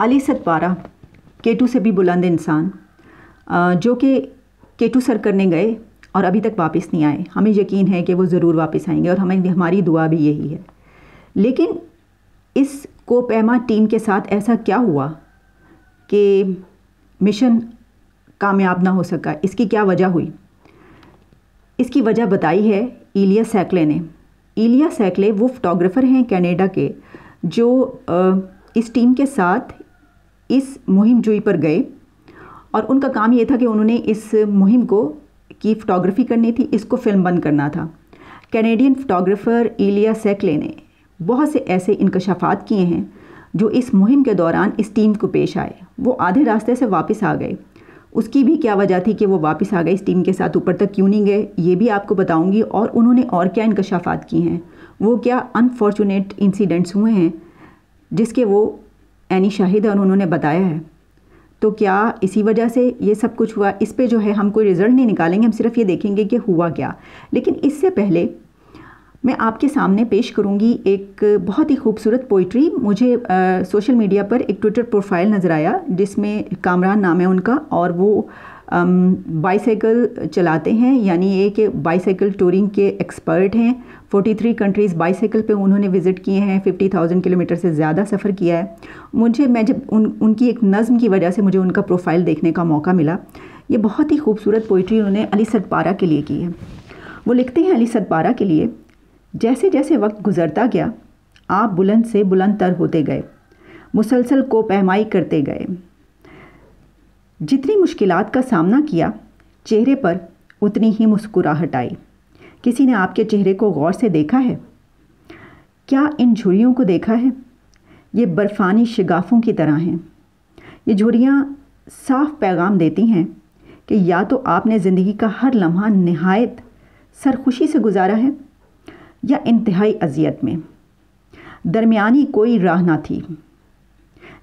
अली सतपारा केटू से भी बुलंद इंसान जो कि केटू सर करने गए और अभी तक वापस नहीं आए हमें यकीन है कि वो ज़रूर वापस आएंगे और हमें हमारी दुआ भी यही है लेकिन इस कोपैमा टीम के साथ ऐसा क्या हुआ कि मिशन कामयाब ना हो सका इसकी क्या वजह हुई इसकी वजह बताई है इलिया सैकले ने इलिया सैकले वो फोटोग्राफ़र हैं कनाडा के जो इस टीम के साथ इस मुहिम जोई पर गए और उनका काम ये था कि उन्होंने इस मुहिम को की फोटोग्राफी करनी थी इसको फिल्म बंद करना था कैनेडियन फोटोग्राफ़र एलिया सेकले ने बहुत से ऐसे इनकशाफात किए हैं जो इस मुहिम के दौरान इस टीम को पेश आए वो आधे रास्ते से वापस आ गए उसकी भी क्या वजह थी कि वो वापस आ गए इस टीम के साथ ऊपर तक क्यों नहीं गए ये भी आपको बताऊंगी और उन्होंने और क्या इनकशाफात किए हैं वो क्या अनफॉर्चुनेट इंसिडेंट्स हुए हैं जिसके वो एनी शाहिद और उन्होंने बताया है तो क्या इसी वजह से ये सब कुछ हुआ इस पर जो है हम कोई रिज़ल्ट नहीं निकालेंगे हम सिर्फ ये देखेंगे कि हुआ क्या लेकिन इससे पहले मैं आपके सामने पेश करूंगी एक बहुत ही खूबसूरत पोइट्री मुझे आ, सोशल मीडिया पर एक ट्विटर प्रोफाइल नज़र आया जिसमें कामरान नाम है उनका और वो बाईसाइकिल चलाते हैं यानी ये कि बाईसाइकिल टूरिंग के एक्सपर्ट हैं 43 कंट्रीज़ बाईसाइकिल पे उन्होंने विज़िट किए हैं 50,000 किलोमीटर से ज़्यादा सफ़र किया है मुझे मैं जब उन उनकी एक नज़म की वजह से मुझे उनका प्रोफाइल देखने का मौका मिला ये बहुत ही खूबसूरत पोइट्री उन्होंने अली सतपारा के लिए की है वो लिखते हैं अली सतपारा के लिए जैसे जैसे वक्त गुजरता गया आप बुलंद से बुलंद तर होते गए मुसलसल को पैमाई करते गए जितनी मुश्किलात का सामना किया चेहरे पर उतनी ही मुस्कुराहट आई किसी ने आपके चेहरे को गौर से देखा है क्या इन झुरियों को देखा है ये बर्फ़ानी शिगाफ़ों की तरह हैं ये झुरियाँ साफ पैगाम देती हैं कि या तो आपने ज़िंदगी का हर लम्हा नहायत सरखुशी से गुजारा है या इंतहाई अजियत में दरमियानी कोई राह ना थी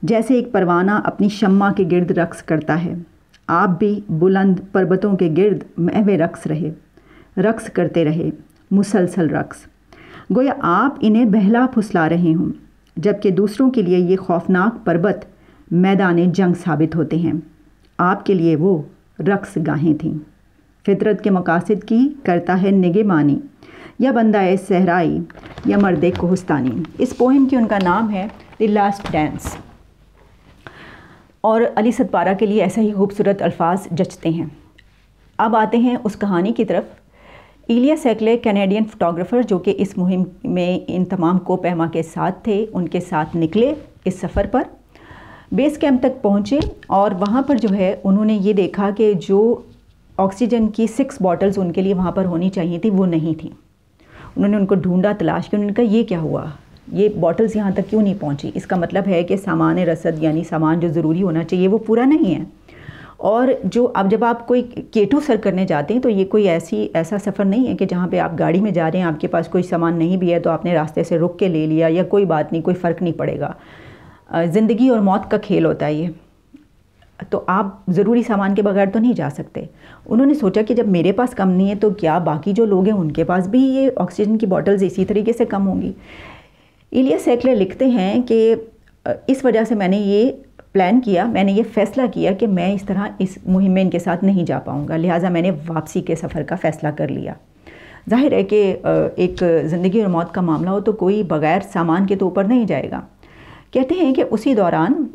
जैसे एक परवाना अपनी शम्मा के गिर्द रक्स करता है आप भी बुलंद पर्वतों के गिर्द महवे रक्स रहे रक्स करते रहे मुसलसल रक्स गोया आप इन्हें बहला फुसला रहे हों जबकि दूसरों के लिए ये खौफनाक पर्वत मैदान जंग साबित होते हैं आपके लिए वो रक्स गाहें थीं फितरत के मकासद की करता है निगे मानी या बंदाए सहराई या मर्द कोहस्तानी इस पोइम की उनका नाम है द लास्ट डांस और अली सतपारा के लिए ऐसा ही खूबसूरत अल्फाज जचते हैं अब आते हैं उस कहानी की तरफ इलिया सैकले कैनेडियन फोटोग्राफ़र जो कि इस मुहिम में इन तमाम को पैमा के साथ थे उनके साथ निकले इस सफ़र पर बेस कैंप तक पहुँचे और वहाँ पर जो है उन्होंने ये देखा कि जो ऑक्सीजन की सिक्स बॉटल्स उनके लिए वहाँ पर होनी चाहिए थी वो नहीं थी उन्होंने उनको ढूंढा तलाश किया उन्होंने कहा ये क्या हुआ ये बॉटल्स यहाँ तक क्यों नहीं पहुँची इसका मतलब है कि सामान रसद यानी सामान जो ज़रूरी होना चाहिए वो पूरा नहीं है और जो अब जब आप कोई केटो सर करने जाते हैं तो ये कोई ऐसी ऐसा सफ़र नहीं है कि जहाँ पे आप गाड़ी में जा रहे हैं आपके पास कोई सामान नहीं भी है तो आपने रास्ते से रुक के ले लिया या कोई बात नहीं कोई फ़र्क नहीं पड़ेगा ज़िंदगी और मौत का खेल होता है ये तो आप ज़रूरी सामान के बगैर तो नहीं जा सकते उन्होंने सोचा कि जब मेरे पास कम नहीं है तो क्या बाकी जो लोग हैं उनके पास भी ये ऑक्सीजन की बॉटल्स इसी तरीके से कम होंगी इलिया सेटलर लिखते हैं कि इस वजह से मैंने ये प्लान किया मैंने ये फ़ैसला किया कि मैं इस तरह इस मुहिम में इनके साथ नहीं जा पाऊँगा लिहाजा मैंने वापसी के सफ़र का फ़ैसला कर लिया जाहिर है कि एक ज़िंदगी और मौत का मामला हो तो कोई बग़ैर सामान के तो ऊपर नहीं जाएगा कहते हैं कि उसी दौरान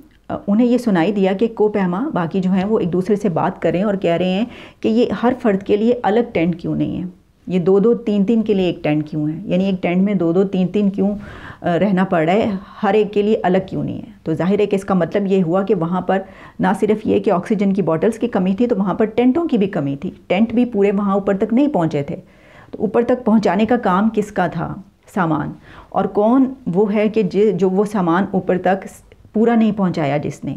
उन्हें ये सुनाई दिया कि को पैमा बाकी जो हैं वो एक दूसरे से बात करें और कह रहे हैं कि ये हर फ़र्द के लिए अलग टेंट क्यों नहीं है ये दो दो तीन तीन के लिए एक टेंट क्यों है यानी एक टेंट में दो दो तीन तीन क्यों रहना पड़ रहा है हर एक के लिए अलग क्यों नहीं है तो जाहिर है कि इसका मतलब ये हुआ कि वहाँ पर ना सिर्फ ये कि ऑक्सीजन की बॉटल्स की कमी थी तो वहाँ पर टेंटों की भी कमी थी टेंट भी पूरे वहाँ ऊपर तक नहीं पहुँचे थे तो ऊपर तक पहुँचाने का काम किसका था सामान और कौन वो है कि जो वो सामान ऊपर तक पूरा नहीं पहुंचाया जिसने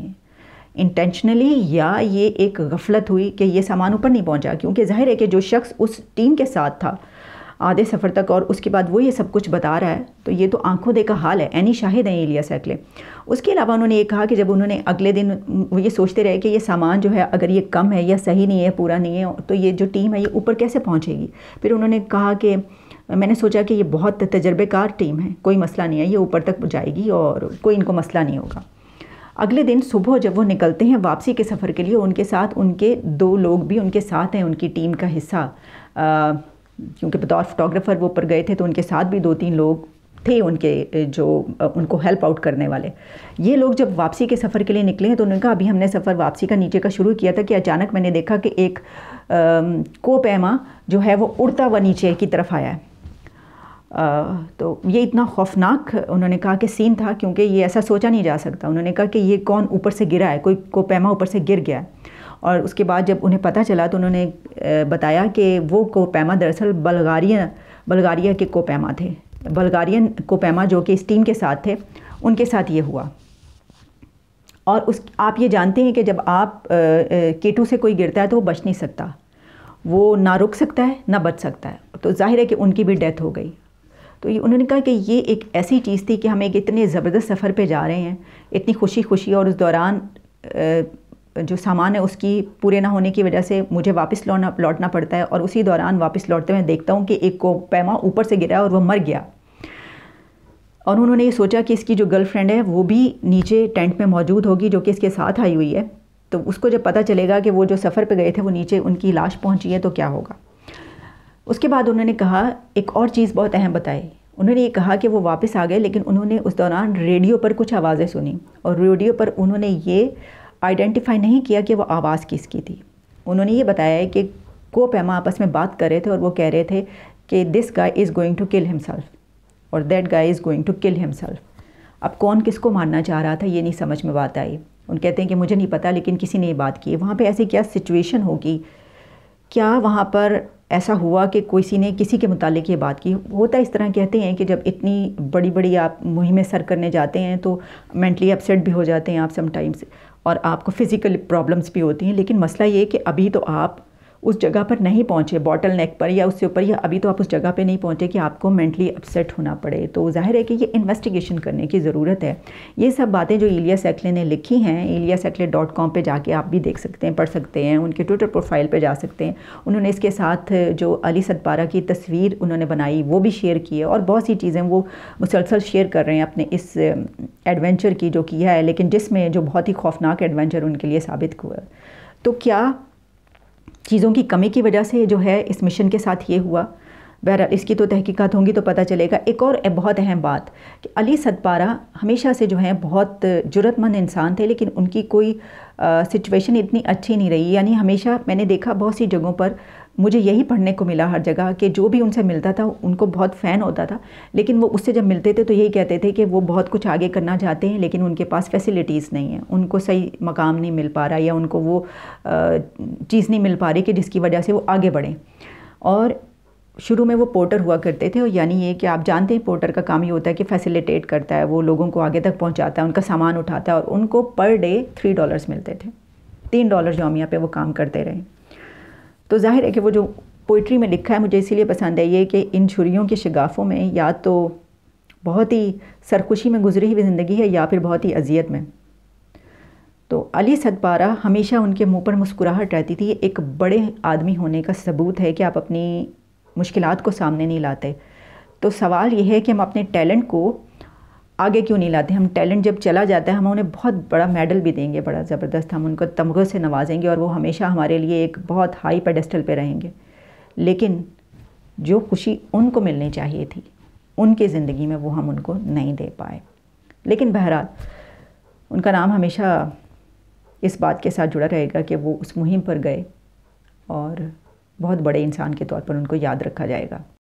इंटेंशनली या ये एक गफलत हुई कि ये सामान ऊपर नहीं पहुंचा क्योंकि जाहिर है कि जो शख्स उस टीम के साथ था आधे सफ़र तक और उसके बाद वो ये सब कुछ बता रहा है तो ये तो आंखों देखा हाल है एनी शाहिद हैं इलिया सैकले उसके अलावा उन्होंने ये कहा कि जब उन्होंने अगले दिन वो ये सोचते रहे कि ये सामान जो है अगर ये कम है या सही नहीं है पूरा नहीं है तो ये जो टीम है ये ऊपर कैसे पहुँचेगी फिर उन्होंने कहा कि मैंने सोचा कि ये बहुत तजर्बेकार टीम है कोई मसला नहीं है ये ऊपर तक जाएगी और कोई इनको मसला नहीं होगा अगले दिन सुबह जब वो निकलते हैं वापसी के सफ़र के लिए उनके साथ उनके दो लोग भी उनके साथ हैं उनकी टीम का हिस्सा क्योंकि बतौर फोटोग्राफ़र वो पर गए थे तो उनके साथ भी दो तीन लोग थे उनके जो उनको हेल्प आउट करने वाले ये लोग जब वापसी के सफ़र के लिए निकले हैं तो उन्होंने कहा अभी हमने सफ़र वापसी का नीचे का शुरू किया था कि अचानक मैंने देखा कि एक कोपैमा जो है वो उड़ता हुआ नीचे की तरफ आया है तो ये इतना खौफनाक उन्होंने कहा कि सीन था क्योंकि ये ऐसा सोचा नहीं जा सकता उन्होंने कहा कि ये कौन ऊपर से गिरा है कोई कोपैमा ऊपर से गिर गया है और उसके बाद जब उन्हें पता चला तो उन्होंने बताया कि वो कोपैमा दरअसल बल्गारिया बल्गारिया के कोपैमा थे बल्गारियन कोपैमा जो कि इस टीम के साथ थे उनके साथ ये हुआ और उस आप ये जानते हैं कि जब आप केटू से कोई गिरता है तो वो बच नहीं सकता वो ना रुक सकता है ना बच सकता है तो जाहिर है कि उनकी भी डेथ हो गई तो ये उन्होंने कहा कि ये एक ऐसी चीज़ थी कि हम एक इतने ज़बरदस्त सफ़र पे जा रहे हैं इतनी खुशी खुशी और उस दौरान जो सामान है उसकी पूरे ना होने की वजह से मुझे वापस लौटना लौटना पड़ता है और उसी दौरान वापस लौटते हुए देखता हूँ कि एक को पैमा ऊपर से गिरा और वह मर गया और उन्होंने ये सोचा कि इसकी जो गर्लफ्रेंड है वो भी नीचे टेंट में मौजूद होगी जो कि इसके साथ आई हुई है तो उसको जब पता चलेगा कि वो जो सफ़र पे गए थे वो नीचे उनकी लाश पहुंची है तो क्या होगा उसके बाद उन्होंने कहा एक और चीज़ बहुत अहम बताई उन्होंने ये कहा कि वो वापस आ गए लेकिन उन्होंने उस दौरान रेडियो पर कुछ आवाज़ें सुनी और रेडियो पर उन्होंने ये आइडेंटिफाई नहीं किया कि वो आवाज़ किसकी थी उन्होंने ये बताया है कि को पैमा आपस में बात कर रहे थे और वो कह रहे थे कि this guy is going to kill himself और that guy is going to kill himself अब कौन किसको मारना चाह रहा था ये नहीं समझ में बात आई उन कहते हैं कि मुझे नहीं पता लेकिन किसी ने ये बात की वहाँ पे ऐसी क्या सिचुएशन होगी क्या वहाँ पर ऐसा हुआ कि किसी ने किसी के मुतालिक ये बात की होता इस तरह कहते हैं कि जब इतनी बड़ी बड़ी आप मुहिमें सर करने जाते हैं तो मेंटली अपसेट भी हो जाते हैं आप समटाइम्स और आपको फ़िज़िकल प्रॉब्लम्स भी होती हैं लेकिन मसला ये है कि अभी तो आप उस जगह पर नहीं पहुँचे बॉटल नेक पर या उससे ऊपर या अभी तो आप उस जगह पर नहीं पहुँचे कि आपको मेंटली अपसेट होना पड़े तो जाहिर है कि ये इन्वेस्टिगेशन करने की ज़रूरत है ये सब बातें जो इलिया सैकले ने लिखी हैं इलिया सैकले डॉट कॉम पर जाके आप भी देख सकते हैं पढ़ सकते हैं उनके ट्विटर प्रोफाइल पर जा सकते हैं उन्होंने इसके साथ जो अली सतपारा की तस्वीर उन्होंने बनाई वो भी शेयर की है और बहुत सी चीज़ें वो मुसलसल शेयर कर रहे हैं अपने इस एडवेंचर की जो किया है लेकिन जिसमें जो बहुत ही खौफनाक एडवेंचर उनके लिए साबित हुआ तो क्या चीज़ों की कमी की वजह से जो है इस मिशन के साथ ये हुआ बहरहाल इसकी तो तहकीकात होंगी तो पता चलेगा एक और बहुत अहम बात कि अली सतपारा हमेशा से जो है बहुत ज़रूरतमंद इंसान थे लेकिन उनकी कोई सिचुएशन इतनी अच्छी नहीं रही यानी हमेशा मैंने देखा बहुत सी जगहों पर मुझे यही पढ़ने को मिला हर जगह कि जो भी उनसे मिलता था उनको बहुत फ़ैन होता था लेकिन वो उससे जब मिलते थे तो यही कहते थे कि वो बहुत कुछ आगे करना चाहते हैं लेकिन उनके पास फैसिलिटीज़ नहीं है उनको सही मकाम नहीं मिल पा रहा या उनको वो चीज़ नहीं मिल पा रही कि जिसकी वजह से वो आगे बढ़ें और शुरू में वो पोर्टर हुआ करते थे और यानी ये कि आप जानते हैं पोर्टर का काम ये होता है कि फैसिलिटेट करता है वो लोगों को आगे तक पहुंचाता है उनका सामान उठाता है और उनको पर डे थ्री डॉलर्स मिलते थे तीन डॉलर जामिया पे वो काम करते रहे तो जाहिर है कि वो जो पोइट्री में लिखा है मुझे इसीलिए पसंद है ये कि इन झुरियों के शगाफ़ों में या तो बहुत ही सरकुशी में गुजरी हुई ज़िंदगी है या फिर बहुत ही अजियत में तो अली सदपारा हमेशा उनके मुंह पर मुस्कुराहट रहती थी एक बड़े आदमी होने का सबूत है कि आप अपनी मुश्किलात को सामने नहीं लाते तो सवाल यह है कि हम अपने टैलेंट को आगे क्यों नहीं लाते हम टैलेंट जब चला जाता है हम उन्हें बहुत बड़ा मेडल भी देंगे बड़ा ज़बरदस्त हम उनको तमगे से नवाजेंगे और वो हमेशा हमारे लिए एक बहुत हाई पेडेस्टल पे रहेंगे लेकिन जो खुशी उनको मिलनी चाहिए थी उनकी ज़िंदगी में वो हम उनको नहीं दे पाए लेकिन बहरहाल उनका नाम हमेशा इस बात के साथ जुड़ा रहेगा कि वो उस मुहिम पर गए और बहुत बड़े इंसान के तौर पर उनको याद रखा जाएगा